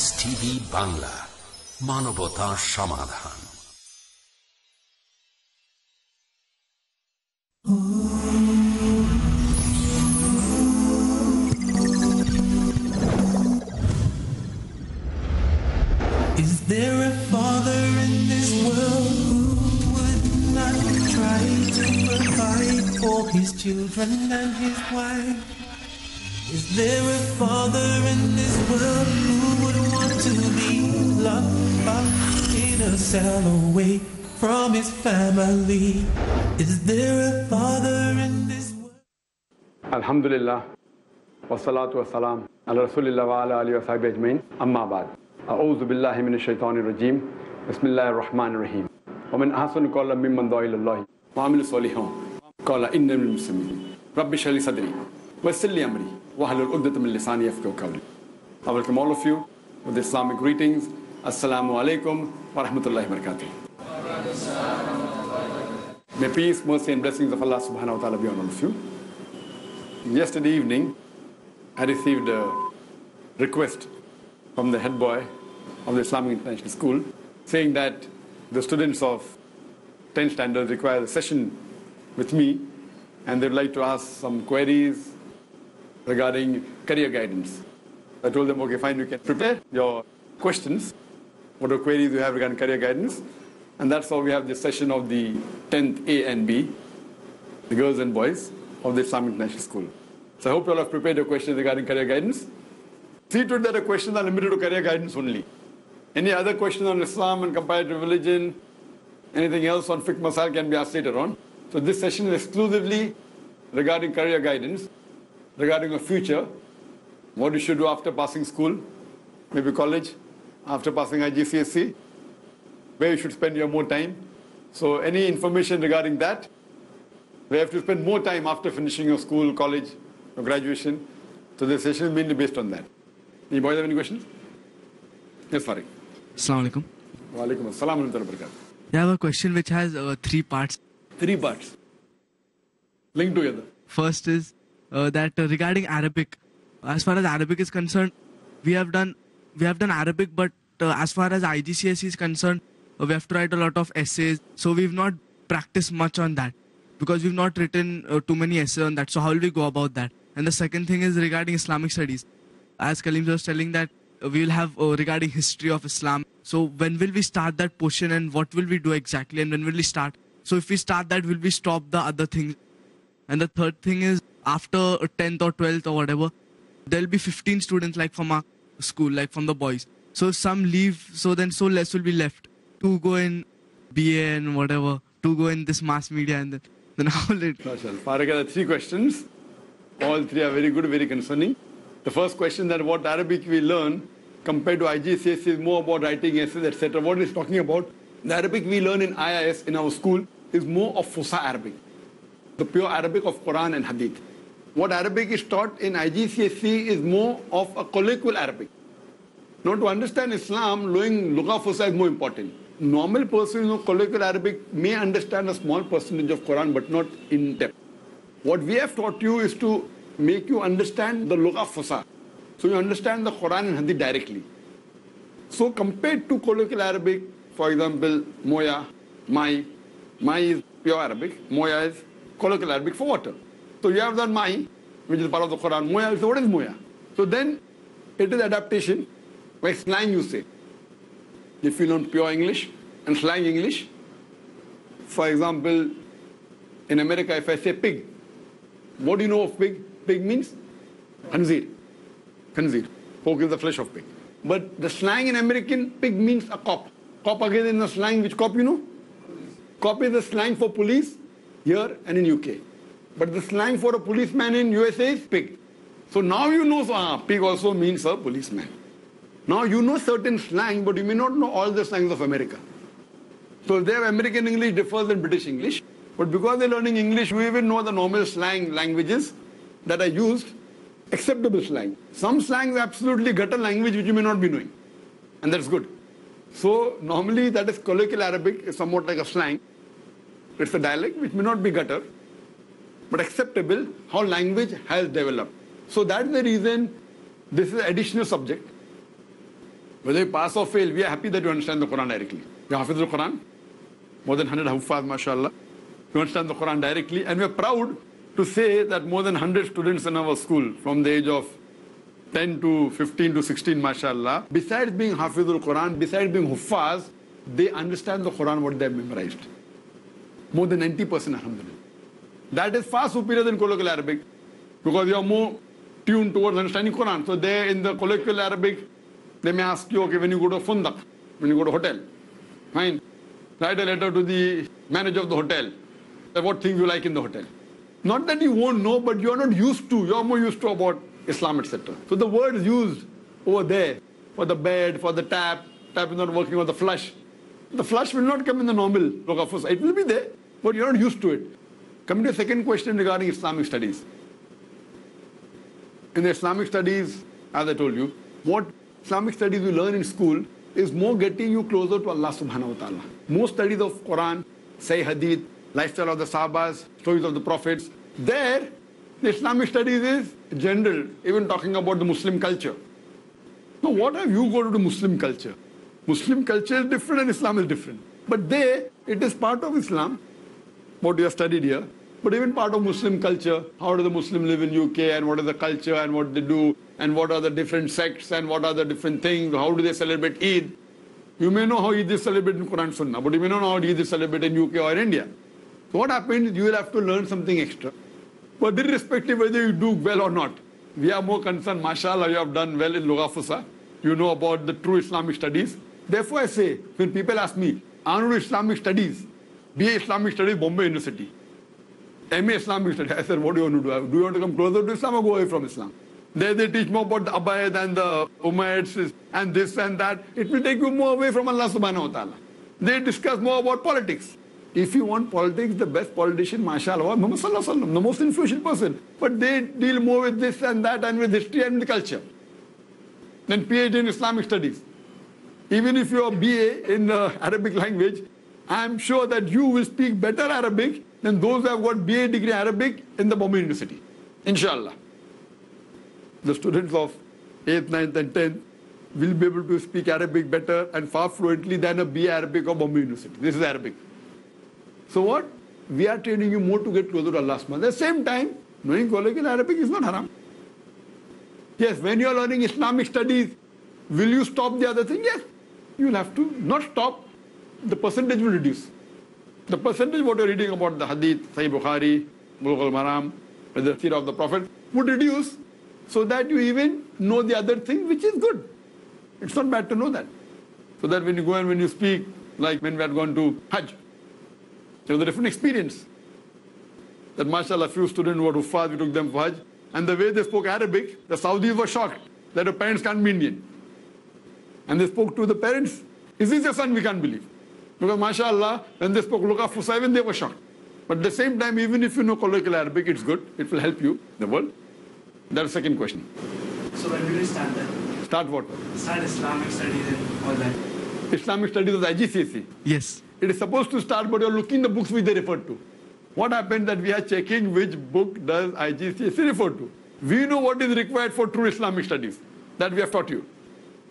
Piece TV Bangla মানবতা Is there a father in this world who would not try to provide for his children and his wife? Is there a father in this world who would to be loved in a shallow way from his family. Is there a father in this world? Alhamdulillah. والصلاة والسلام على رسول الله وعلى آله وصحبه أجمعين أما بعد أعوذ بالله من الشيطان الرجيم بسم الله الرحمن الرحيم ومن أحسن قولا ممن دعا إلى الله وعمل صالحا قال إن المسلمين رب اشرح لي صدري ويسر لي أمري واحلل عقدة من لساني يفقهوا قولي I welcome all of you with Islamic greetings. Assalamu alaikum wa rahmatullahi wa barakatuh. May peace, mercy, and blessings of Allah subhanahu wa ta'ala be on all of you. Yesterday evening, I received a request from the head boy of the Islamic International School saying that the students of 10 standards require a session with me and they'd like to ask some queries regarding career guidance. I told them, okay, fine, you can prepare your questions, what queries you have regarding career guidance. And that's how we have the session of the 10th A and B, the girls and boys of the Islamic National School. So I hope you all have prepared your questions regarding career guidance. See to it that the questions are limited to career guidance only. Any other questions on Islam and comparative religion, anything else on fiqh masal can be asked later on. So this session is exclusively regarding career guidance, regarding a future what you should do after passing school, maybe college, after passing IGCSE, where you should spend your more time. So any information regarding that, where you have to spend more time after finishing your school, college, or graduation. So the session is mainly based on that. Any boys have any questions? Yes, Farid. Assalamu alaikum. Wa alaikum assalam wa I have a question which has uh, three parts. Three parts. Linked together. First is uh, that uh, regarding Arabic, as far as Arabic is concerned, we have done we have done Arabic, but uh, as far as IGCSE is concerned, uh, we have to write a lot of essays. So we've not practiced much on that because we've not written uh, too many essays on that. So how will we go about that? And the second thing is regarding Islamic studies. As Kalim was telling that uh, we will have uh, regarding history of Islam. So when will we start that portion and what will we do exactly and when will we start? So if we start that, will we stop the other things? And the third thing is after 10th uh, or 12th or whatever, there'll be 15 students like from our school, like from the boys. So some leave, so then so less will be left to go in BA and whatever, to go in this mass media and then, then how will it? Faragada, three questions. All three are very good, very concerning. The first question that what Arabic we learn compared to IGCS is more about writing essays, etc. What is talking about, the Arabic we learn in IIS in our school is more of Fusa Arabic, the pure Arabic of Quran and Hadith. What Arabic is taught in IGCSE is more of a colloquial Arabic. Now, to understand Islam, knowing Lugha Fusa is more important. Normal person who colloquial Arabic may understand a small percentage of Quran, but not in depth. What we have taught you is to make you understand the Lugha Fusa. So you understand the Quran and Hadith directly. So compared to colloquial Arabic, for example, Moya, Mai, Mai is pure Arabic, Moya is colloquial Arabic for water. So you have that Ma'i, which is part of the Quran. Moya, so what is Moya? So then it is adaptation by slang you say. If you learn pure English and slang English, for example, in America, if I say pig, what do you know of pig? Pig means khanzir. Khanzir. Pork is the flesh of pig. But the slang in American, pig means a cop. Cop again in the slang, which cop you know? Cop is the slang for police here and in UK. But the slang for a policeman in USA is pig. So now you know, so, ah, pig also means a policeman. Now you know certain slang, but you may not know all the slangs of America. So their American English differs than British English. But because they're learning English, we even know the normal slang languages that are used, acceptable slang. Some slangs absolutely gutter language which you may not be knowing. And that's good. So normally that is colloquial Arabic, is somewhat like a slang. It's a dialect which may not be gutter but acceptable how language has developed. So that's the reason this is additional subject. Whether you pass or fail, we are happy that you understand the Quran directly. You read the Quran, more than 100 huffaz, mashallah. You understand the Quran directly, and we are proud to say that more than 100 students in our school from the age of 10 to 15 to 16, mashallah, besides being hafizul Quran, besides being huffaz, they understand the Quran what they have memorized. More than 90%, alhamdulillah. That is far superior than colloquial Arabic because you are more tuned towards understanding Quran. So there in the colloquial Arabic, they may ask you, okay, when you go to fundak, when you go to hotel, fine, write a letter to the manager of the hotel, what things you like in the hotel. Not that you won't know, but you are not used to, you are more used to about Islam, etc. So the word is used over there for the bed, for the tap, tap is not working, or the flush. The flush will not come in the normal It will be there, but you're not used to it. Coming to the second question regarding Islamic studies. In the Islamic studies, as I told you, what Islamic studies you learn in school is more getting you closer to Allah subhanahu wa ta'ala. More studies of Quran, say Hadith, lifestyle of the Sahabas, stories of the Prophets. There, the Islamic studies is general, even talking about the Muslim culture. Now, what have you got to Muslim culture? Muslim culture is different and Islam is different. But there, it is part of Islam, what you have studied here but even part of Muslim culture. How do the Muslim live in UK and what is the culture and what they do and what are the different sects and what are the different things? How do they celebrate Eid? You may know how Eid is celebrated in Quran Sunnah, but you may not know how Eid is celebrated in UK or in India. So what happens is you will have to learn something extra. But irrespective whether you do well or not, we are more concerned, mashallah, you have done well in Lughafusa. You know about the true Islamic studies. Therefore, I say, when people ask me, I Islamic studies, BA Islamic Studies, Bombay University. MA Islamic study. I said, what do you want to do? Do you want to come closer to Islam or go away from Islam? There they teach more about the Abayat and the Umayyads and this and that. It will take you more away from Allah subhanahu wa ta'ala. They discuss more about politics. If you want politics, the best politician, mashallah, Muhammad sallallahu alayhi the most influential person. But they deal more with this and that and with history and the culture. Then PhD in Islamic studies. Even if you are BA in uh, Arabic language, I am sure that you will speak better Arabic than those who have got BA degree Arabic in the Bombay University. Inshallah. The students of 8th, 9th and 10th will be able to speak Arabic better and far fluently than a BA Arabic of Bombay University. This is Arabic. So what? We are training you more to get closer to Allah subhanahu At the same time, knowing colloquial Arabic is not haram. Yes, when you are learning Islamic studies, will you stop the other thing? Yes, you will have to. Not stop, the percentage will reduce. The percentage what you're reading about the Hadith, Sahih Bukhari, Bulugh maram the seed of the Prophet would reduce so that you even know the other thing which is good. It's not bad to know that. So that when you go and when you speak, like when we had gone to Hajj, there was a different experience. That mashallah, few students were Huffaz, we took them for Hajj. And the way they spoke Arabic, the Saudis were shocked that the parents can't be Indian. And they spoke to the parents, is this your son? We can't believe. Because mashallah, when they spoke Lughah Fusa, even they were shocked. But at the same time, even if you know colloquial Arabic, it's good. It will help you, the world. That's second question. So when do we start that? Start what? Start Islamic studies and all that. Islamic studies of the IGCSE. Yes. It is supposed to start, but you're looking the books which they refer to. What happened that we are checking which book does IGCSE refer to? We know what is required for true Islamic studies. That we have taught you.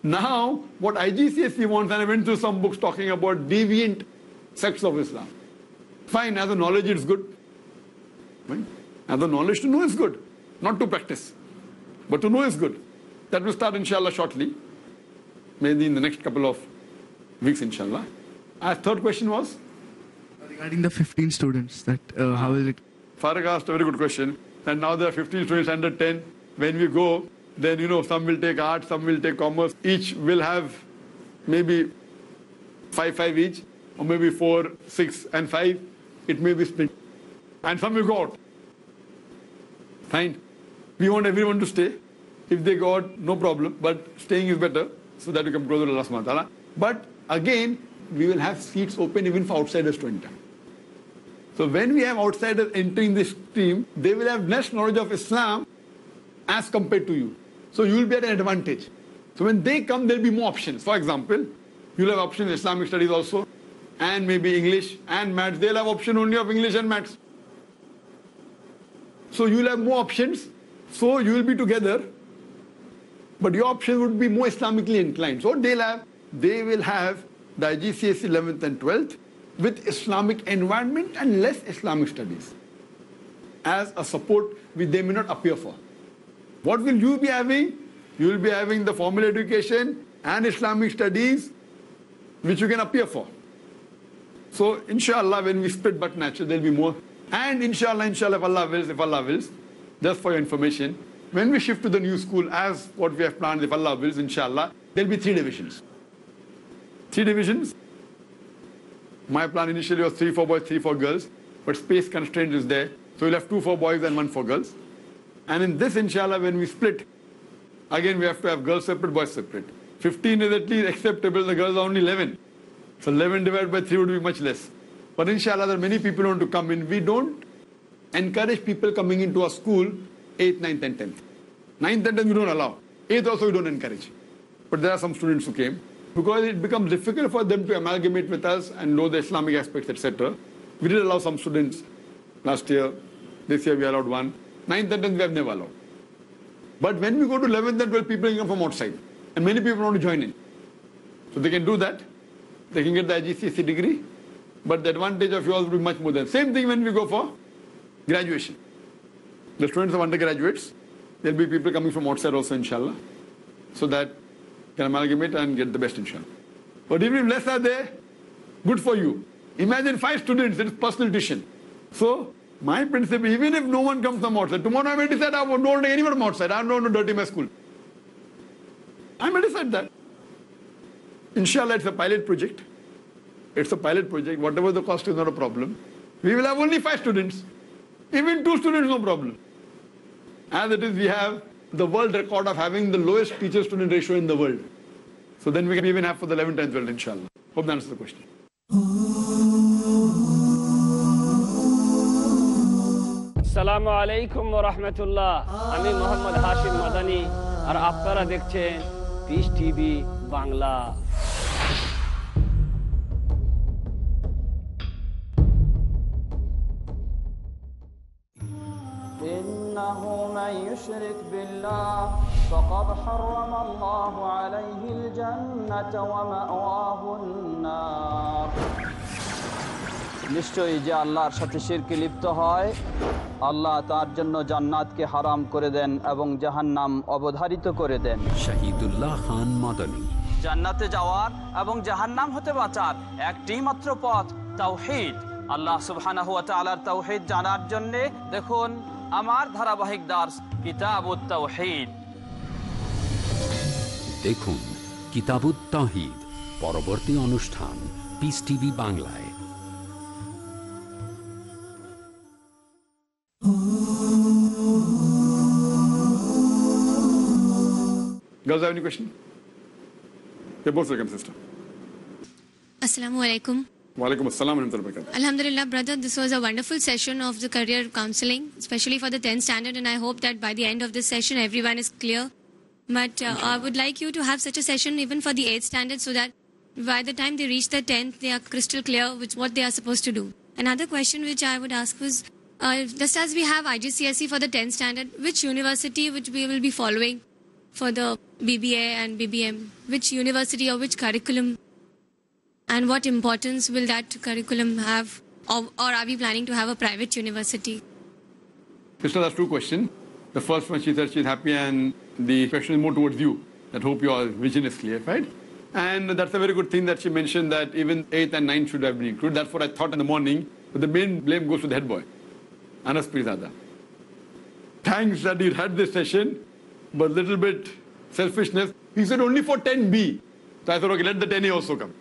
Now, what IGCSE wants, and I went through some books talking about deviant sects of Islam. Fine, as a knowledge, it's good. Right? As a knowledge, to know is good. Not to practice, but to know is good. That will start, inshallah, shortly. Maybe in the next couple of weeks, inshallah. Our third question was? Regarding the 15 students, that uh, how is it? Farag asked a very good question. And now there are 15 students under 10. When we go, then, you know, some will take art, some will take commerce. Each will have maybe five, five each, or maybe four, six, and five. It may be split. And some will go out. Fine. We want everyone to stay. If they go out, no problem. But staying is better so that you can grow to last month, wa But again, we will have seats open even for outsiders to enter. So when we have outsiders entering this team, they will have less knowledge of Islam as compared to you. So you'll be at an advantage. So when they come, there'll be more options. For example, you'll have option Islamic studies also, and maybe English and maths. They'll have option only of English and maths. So you'll have more options. So you'll be together, but your option would be more Islamically inclined. So they'll have, they will have the IGCS 11th and 12th with Islamic environment and less Islamic studies as a support which they may not appear for. What will you be having? You will be having the formal education and Islamic studies, which you can appear for. So, inshallah, when we split but naturally there'll be more. And inshallah, inshallah, if Allah wills, if Allah wills, just for your information, when we shift to the new school, as what we have planned, if Allah wills, inshallah, there'll be three divisions. Three divisions. My plan initially was three for boys, three for girls, but space constraint is there. So you'll have two for boys and one for girls. And in this, inshallah, when we split, again we have to have girls separate, boys separate. 15 is at least acceptable, the girls are only 11. So 11 divided by 3 would be much less. But inshallah, there are many people want to come in. We don't encourage people coming into our school 8th, 9th, and 10th. 9th and 10th we don't allow. 8th also we don't encourage. But there are some students who came because it becomes difficult for them to amalgamate with us and know the Islamic aspects, etc. We did allow some students last year. This year we allowed one. 9th and 10th we have never allowed. But when we go to 11th and 12th, people come from outside. And many people want to join in. So they can do that. They can get the IGCSE degree. But the advantage of yours will be much more than. Same thing when we go for graduation. The students of undergraduates, there'll be people coming from outside also, inshallah. So that can amalgamate and get the best, inshallah. But even if less are there, good for you. Imagine five students, it is personal tuition. So my principle, even if no one comes from outside, tomorrow I may decide I will not want anyone from outside. I don't want to dirty my school. I may decide that. Inshallah, it's a pilot project. It's a pilot project. Whatever the cost is not a problem. We will have only five students. Even two students, no problem. As it is, we have the world record of having the lowest teacher-student ratio in the world. So then we can even have for the 11th and 12th, inshallah. Hope that answers the question. আসসালামু আলাইকুম রহমতুল্লাহ আমি মোহাম্মদ হাশিম মাদানী আর আপনারা দেখছেন piece TV Bangla إنه من يشرك بالله فقد حرم الله عليه الجنة ومأواه নিশ্চয়ই যে আল্লাহর সাথে শিরকে লিপ্ত হয় আল্লাহ তার জন্য জান্নাতকে হারাম করে দেন এবং নাম অবধারিত করে দেন শাহিদুল্লাহ খান মাদানী জান্নাতে যাওয়ার এবং নাম হতে বাঁচার একটি মাত্র পথ তাও আল্লাহ সুবাহ ওয়া তাআলার তাওহিদ জানার জন্য দেখুন আমার ধারাবাহিক দাস কিতাব দেখুন কিতাবুত তাহিদ পরবর্তী অনুষ্ঠান পিস টিভি বাংলায় Girls, have any question? you are both welcome, sister. Assalamu alaikum. Walaikum assalam Alhamdulillah, brother, this was a wonderful session of the career counseling, especially for the 10th standard, and I hope that by the end of this session, everyone is clear. But uh, I would like you to have such a session even for the 8th standard so that by the time they reach the 10th, they are crystal clear with what they are supposed to do. Another question which I would ask was uh, just as we have IGCSE for the 10th standard, which university which we will be following for the BBA and BBM? Which university or which curriculum? And what importance will that curriculum have? Or, or are we planning to have a private university? Krishna, that's two questions. The first one, she said she's happy, and the question is more towards you. That hope your vision is clear, right? And that's a very good thing that she mentioned that even 8th and 9th should have been included. That's what I thought in the morning. But the main blame goes to the head boy, Anas Pirzada. Thanks that you had this session but little bit selfishness. He said only for 10B. So I said, okay, let the 10A also come.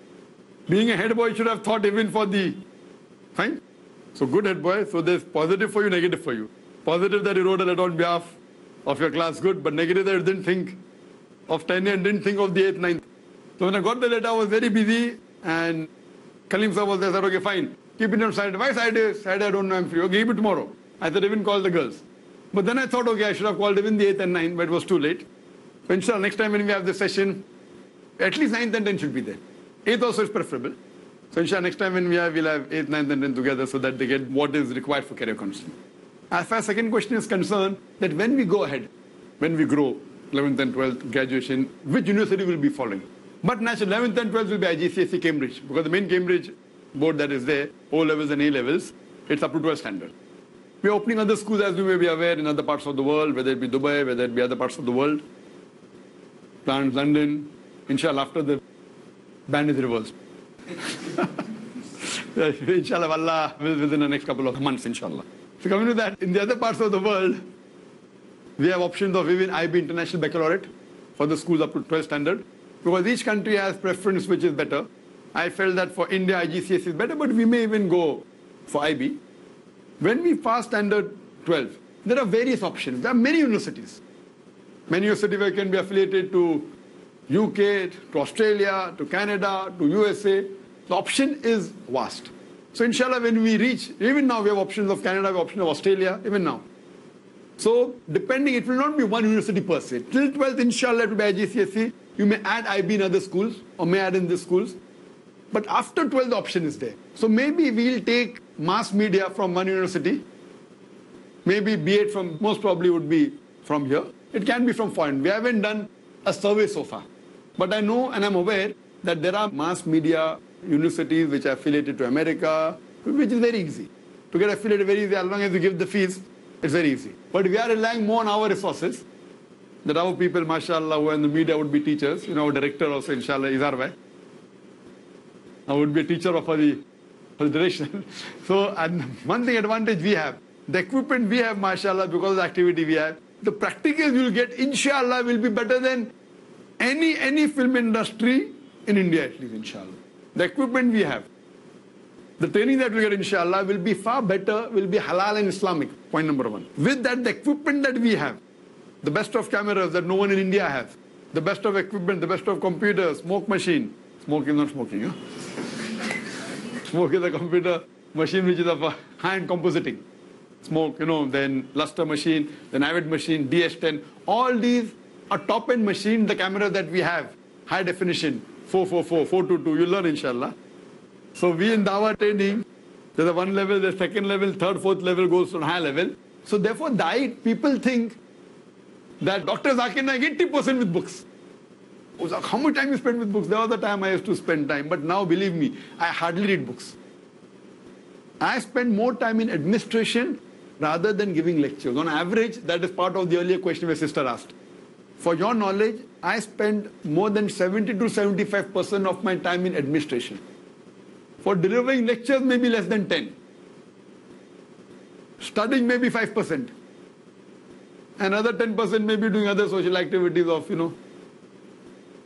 Being a head boy, you should have thought even for the, fine? So good head boy. So there's positive for you, negative for you. Positive that you wrote a letter on behalf of your class, good. But negative that you didn't think of 10A and didn't think of the 8th, 9th. So when I got the letter, I was very busy and Kalim sir was there. I said, okay, fine. Keep it on Saturday. Why Saturday? Saturday, I don't know, I'm free. Okay, give it tomorrow. I said, even call the girls. But then I thought, okay, I should have called him in the 8th and 9th, but it was too late. So inshallah, next time when we have this session, at least 9th and 10th should be there. 8th also is preferable. So inshallah, next time when we have, we'll have 8th, ninth, and 10th together so that they get what is required for career counseling. As far as second question is concerned, that when we go ahead, when we grow, 11th and 12th graduation, which university will be following? But naturally, 11th and 12th will be IGCSE Cambridge because the main Cambridge board that is there, O levels and A levels, it's up to 12 standard. We're opening other schools, as you may be aware, in other parts of the world, whether it be Dubai, whether it be other parts of the world. Plans London, inshallah, after the ban is reversed. inshallah, Allah, within the next couple of months, inshallah. So coming to that, in the other parts of the world, we have options of even IB International Baccalaureate for the schools up to 12 standard because each country has preference which is better. I felt that for India, IGCS is better, but we may even go for IB. When we pass standard 12, there are various options. There are many universities. Many universities can be affiliated to UK, to Australia, to Canada, to USA. The option is vast. So inshallah, when we reach, even now we have options of Canada, we have options of Australia, even now. So depending, it will not be one university per se. Till 12th, inshallah, it will be IGCSE. You may add IB in other schools or may add in these schools. But after 12, the option is there. So maybe we'll take mass media from one university. Maybe B8 from, most probably would be from here. It can be from foreign. We haven't done a survey so far. But I know and I'm aware that there are mass media universities which are affiliated to America, which is very easy. To get affiliated very easy, as long as you give the fees, it's very easy. But we are relying more on our resources, that our people, mashallah, who are in the media would be teachers, you know, director also, inshallah, Izarwai. I would be a teacher of the federation. so, and one thing advantage we have, the equipment we have, mashallah, because of the activity we have, the practicals you'll get, inshallah, will be better than any any film industry in India, at least, inshallah. The equipment we have, the training that we get, inshallah, will be far better, will be halal and Islamic, point number one. With that, the equipment that we have, the best of cameras that no one in India has, the best of equipment, the best of computers, smoke machine, smoking, not smoking. Huh? Smoke is the computer machine which is of high uh, hand compositing. Smoke, you know, then luster machine, then avid machine, DS10. All these are top-end machine, the camera that we have, high definition, 444, 422, you learn inshallah. So we in Dawa training, there's a one level, there's second level, third, fourth level goes to high level. So therefore, diet, people think that doctors are Naik 80% with books how much time you spend with books? That was the time I used to spend time, but now believe me, I hardly read books. I spend more time in administration rather than giving lectures. On average, that is part of the earlier question my sister asked. For your knowledge, I spend more than 70 to 75% of my time in administration. For delivering lectures, maybe less than 10. Studying, maybe 5%. Another 10% may be doing other social activities of, you know,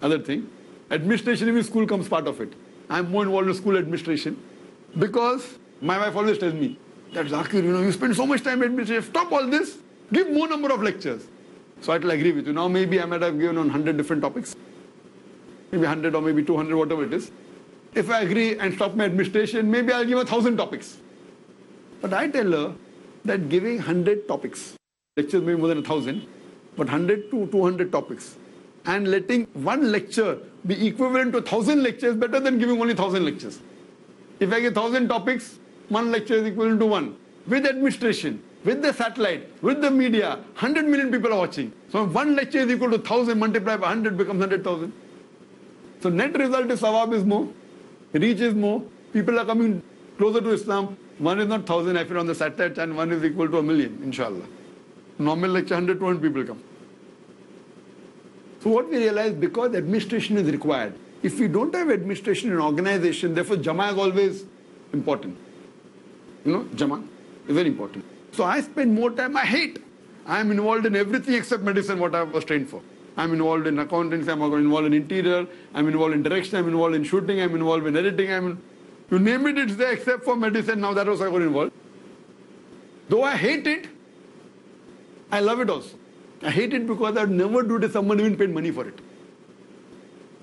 other thing. Administration even school comes part of it. I'm more involved in school administration because my wife always tells me that Zakir, you know, you spend so much time administration. Stop all this. Give more number of lectures. So I will agree with you. Now maybe I might have given on 100 different topics. Maybe 100 or maybe 200, whatever it is. If I agree and stop my administration, maybe I'll give a thousand topics. But I tell her that giving 100 topics, lectures may be more than a thousand, but 100 to 200 topics and letting one lecture be equivalent to 1000 lectures better than giving only 1000 lectures. If I get 1000 topics, one lecture is equivalent to one. With administration, with the satellite, with the media, 100 million people are watching. So one lecture is equal to 1000 multiplied by 100 becomes 100,000. So net result is sawab is more, reach is more, people are coming closer to Islam. One is not 1000 I feel on the satellite and one is equal to a million, inshallah. Normal lecture 100, people come. So what we realized, because administration is required, if we don't have administration and organization, therefore Jama is always important. You know, Jama is very important. So I spend more time, I hate. I'm involved in everything except medicine, what I was trained for. I'm involved in accounting. I'm involved in interior, I'm involved in direction, I'm involved in shooting, I'm involved in editing, I'm in... You name it, it's there except for medicine. Now that was I got involved. Though I hate it, I love it also. I hate it because I'd never do it if someone even paid money for it.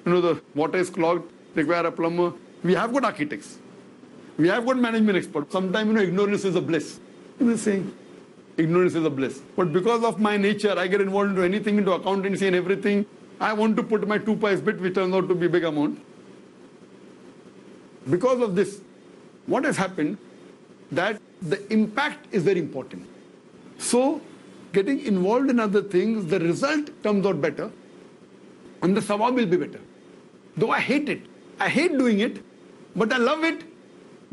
You know, the water is clogged, require a plumber. We have got architects. We have got management experts. Sometimes, you know, ignorance is a bliss. You know, saying ignorance is a bliss. But because of my nature, I get involved into anything, into accountancy and everything. I want to put my two pies bit, which turns out to be a big amount. Because of this, what has happened that the impact is very important. So getting involved in other things, the result comes out better and the sawab will be better. Though I hate it, I hate doing it, but I love it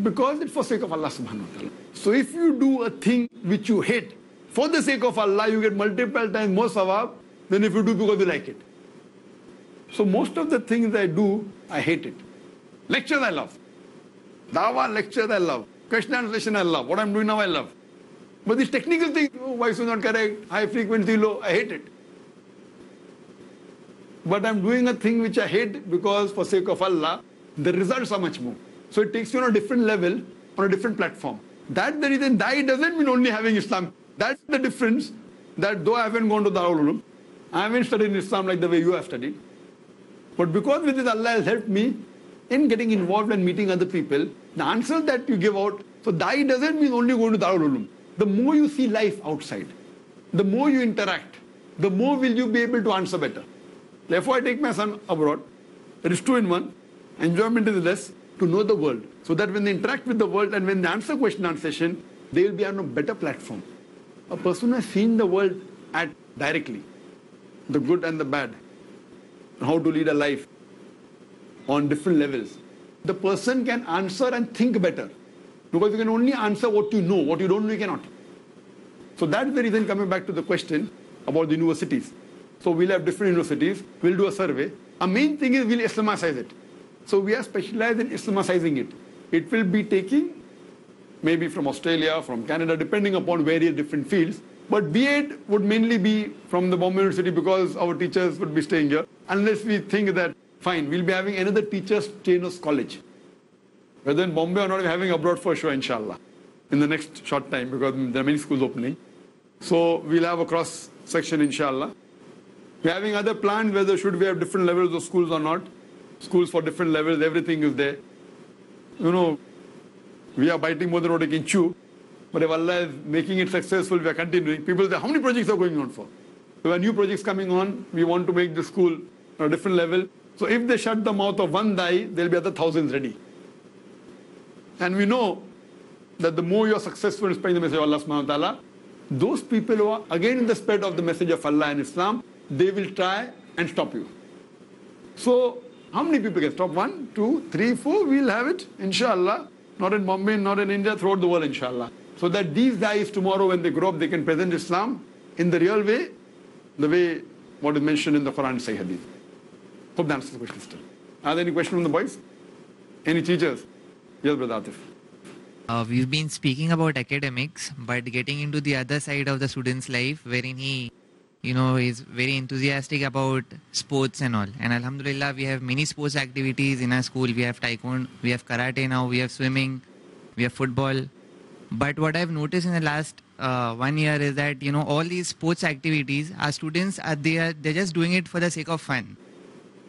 because it's for sake of Allah subhanahu wa ta'ala. So if you do a thing which you hate for the sake of Allah, you get multiple times more sawab than if you do because you like it. So most of the things I do, I hate it. Lectures I love. Dawa lectures I love. Question and session I love. What I'm doing now I love. But this technical thing, oh, voice is not correct, high frequency, low, I hate it. But I'm doing a thing which I hate because for sake of Allah, the results are much more. So it takes you on a different level, on a different platform. That the reason that doesn't mean only having Islam. That's the difference that though I haven't gone to Darul Ulum, I haven't studied Islam like the way you have studied. But because with this Allah has helped me in getting involved and meeting other people, the answer that you give out, so Dai doesn't mean only going to Darul Ulum the more you see life outside, the more you interact, the more will you be able to answer better. Therefore, I take my son abroad. It is two in one. Enjoyment is less to know the world. So that when they interact with the world and when they answer question and session, they will be on a better platform. A person has seen the world at directly, the good and the bad, how to lead a life on different levels. The person can answer and think better. Because you can only answer what you know. What you don't know, you cannot. So that's the reason coming back to the question about the universities. So we'll have different universities. We'll do a survey. Our main thing is we'll Islamicize it. So we are specialized in Islamicizing it. It will be taking maybe from Australia, from Canada, depending upon various different fields. But B8 would mainly be from the Bombay University because our teachers would be staying here. Unless we think that, fine, we'll be having another teacher's trainers college. Whether in Bombay or not, we're having abroad for sure, inshallah, in the next short time because there are many schools opening. So we'll have a cross section, inshallah. We're having other plans whether should we have different levels of schools or not. Schools for different levels, everything is there. You know, we are biting more than what we can chew. But if Allah is making it successful, we are continuing. People say, how many projects are going on for? There are new projects coming on, we want to make the school on a different level. So if they shut the mouth of one die, there'll be other thousands ready. And we know that the more you're successful in spreading the message of Allah subhanahu wa ta'ala, those people who are again in the spread of the message of Allah and Islam, they will try and stop you. So, how many people can stop? One, two, three, four, we'll have it, inshallah. Not in Bombay, not in India, throughout the world, inshallah. So that these guys tomorrow when they grow up, they can present Islam in the real way, the way what is mentioned in the Quran and Sahih Hadith. Hope that answers the question still. Are there any questions from the boys? Any teachers? Yes, Brother uh, we've been speaking about academics, but getting into the other side of the student's life, wherein he, you know, is very enthusiastic about sports and all. And Alhamdulillah, we have many sports activities in our school. We have taekwondo, we have karate now, we have swimming, we have football. But what I've noticed in the last uh, one year is that you know all these sports activities, our students are they are they're just doing it for the sake of fun.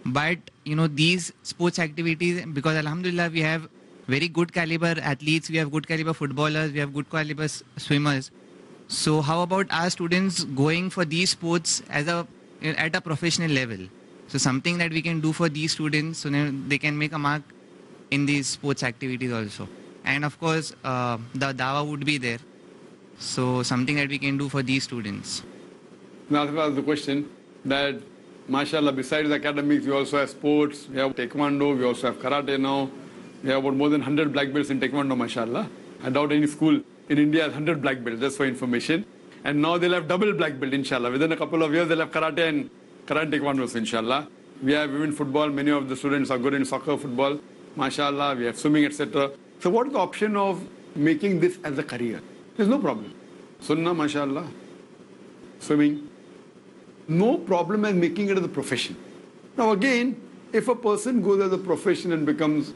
But you know these sports activities because Alhamdulillah we have very good caliber athletes, we have good caliber footballers, we have good caliber swimmers. So how about our students going for these sports as a at a professional level? So something that we can do for these students so they can make a mark in these sports activities also. And of course, uh, the dawa would be there. So something that we can do for these students. Now, that the question that, mashallah, besides academics, we also have sports, we have taekwondo, we also have karate now. We have about more than 100 black belts in Taekwondo, mashallah. I doubt any school in India has 100 black belts, just for information. And now they'll have double black belt, inshallah. Within a couple of years, they'll have karate and karate taekwondo, inshallah. We have women football. Many of the students are good in soccer, football, mashallah. We have swimming, etc. So what is the option of making this as a career? There's no problem. Sunnah, mashallah. Swimming. No problem in making it as a profession. Now again, if a person goes as a profession and becomes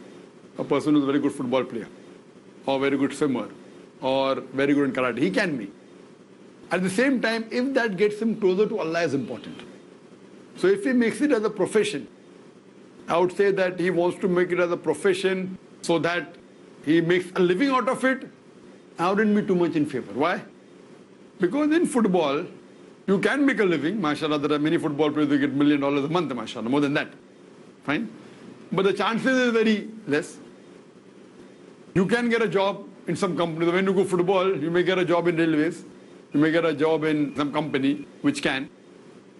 a person who's a very good football player or very good swimmer or very good in karate. He can be. At the same time, if that gets him closer to Allah is important. So if he makes it as a profession, I would say that he wants to make it as a profession so that he makes a living out of it. I wouldn't be too much in favor. Why? Because in football, you can make a living. MashaAllah, there are many football players who get million dollars a month, MashaAllah, more than that. Fine but the chances is very less. You can get a job in some company. When you go football, you may get a job in railways. You may get a job in some company which can.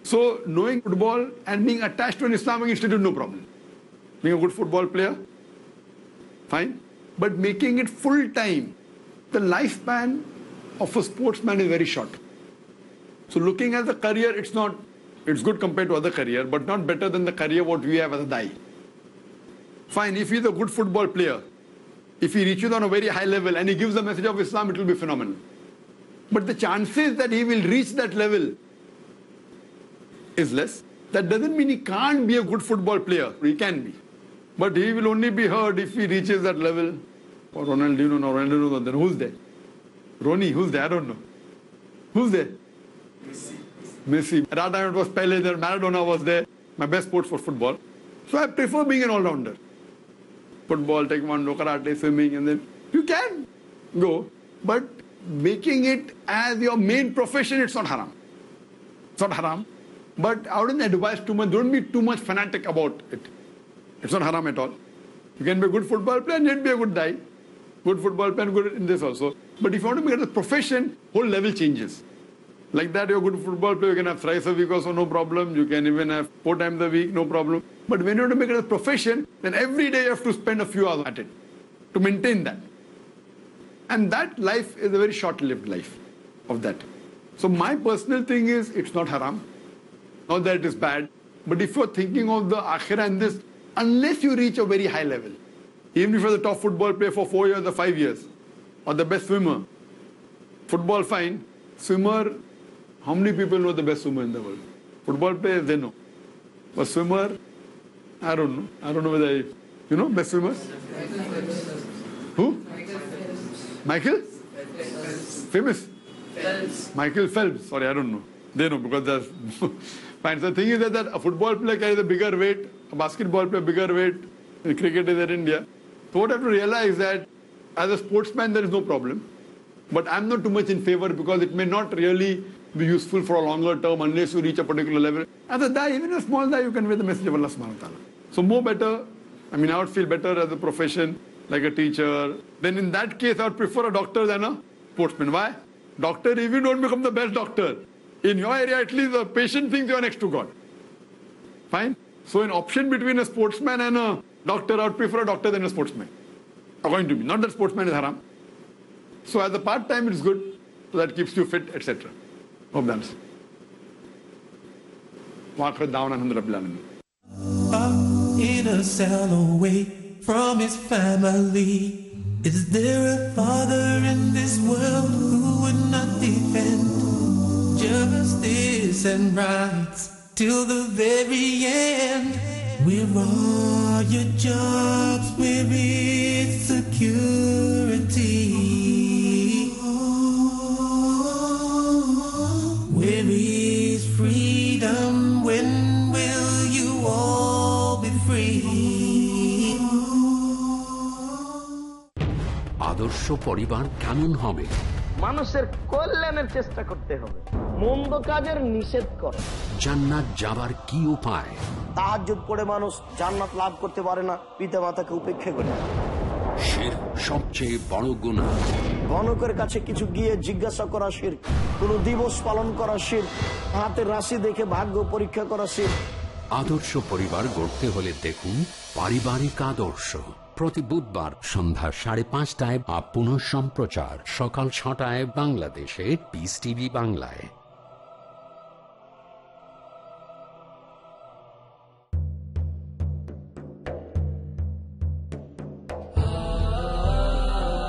So knowing football and being attached to an Islamic institute, no problem. Being a good football player, fine. But making it full time, the lifespan of a sportsman is very short. So looking at the career, it's not, it's good compared to other career, but not better than the career what we have as a die. Fine, if he's a good football player, if he reaches on a very high level and he gives the message of Islam, it will be phenomenal. But the chances that he will reach that level is less. That doesn't mean he can't be a good football player. He can be. But he will only be heard if he reaches that level. Or Ronaldinho, or Ronaldinho, then who's there? Ronnie, who's there? I don't know. Who's there? Messi. Messi. At that time it was Pele there, Maradona was there. My best sport for football. So I prefer being an all-rounder football, taekwondo, karate, swimming, and then you can go. But making it as your main profession, it's not haram. It's not haram. But I wouldn't advise too much. Don't be too much fanatic about it. It's not haram at all. You can be a good football player and yet be a good guy. Good football player, good in this also. But if you want to make it a profession, whole level changes. Like that, you're a good football player. You can have thrice a week or so, no problem. You can even have four times a week, no problem. But when you want to make it a profession, then every day you have to spend a few hours at it to maintain that. And that life is a very short lived life of that. So, my personal thing is it's not haram, not that it is bad. But if you're thinking of the akhirah and this, unless you reach a very high level, even if you're the top football player for four years or five years, or the best swimmer, football fine, swimmer how many people know the best swimmer in the world? Football player, they know. But swimmer, I don't know. I don't know whether I, you know, best swimmers? Who? Michael? Phelps. Famous? Michael Phelps. Sorry, I don't know. They know because that's. Fine. So the thing is that, that a football player carries a bigger weight, a basketball player bigger weight, and cricket is at India. So what I have to realize that as a sportsman there is no problem, but I'm not too much in favor because it may not really be useful for a longer term unless you reach a particular level. As a dye, even a small dye, you convey the message of Allah subhanahu wa ta'ala. So more better, I mean, I would feel better as a profession, like a teacher. Then in that case, I would prefer a doctor than a sportsman. Why? Doctor, if you don't become the best doctor, in your area at least the patient thinks you are next to God. Fine? So an option between a sportsman and a doctor, I would prefer a doctor than a sportsman. According to me. Not that sportsman is haram. So as a part-time, it's good. So that keeps you fit, etc. Hope Walk her down, Alhamdulillah. Up in a cell away from his family. Is there a father in this world who would not defend justice and rights till the very end? we are all your jobs? we're Where is security? পরিবার কেমন হবে মানুষের কল্যাণের চেষ্টা করতে হবে মন্দ কাজের নিষেধ কর জান্নাত যাবার কি উপায় মানুষ জান্নাত লাভ করতে পারে না পিতা মাতাকে উপেক্ষা করে গণকের কাছে কিছু গিয়ে জিজ্ঞাসা করা কোনো দিবস পালন করা হাতের রাশি দেখে ভাগ্য পরীক্ষা করা আদর্শ পরিবার গড়তে হলে দেখুন পারিবারিক আদর্শ প্রতি বুধবার সন্ধ্যা সাড়ে পাঁচটায় আপ পুনঃ সম্প্রচার সকাল ছটায় বাংলাদেশে পিস টিভি বাংলায়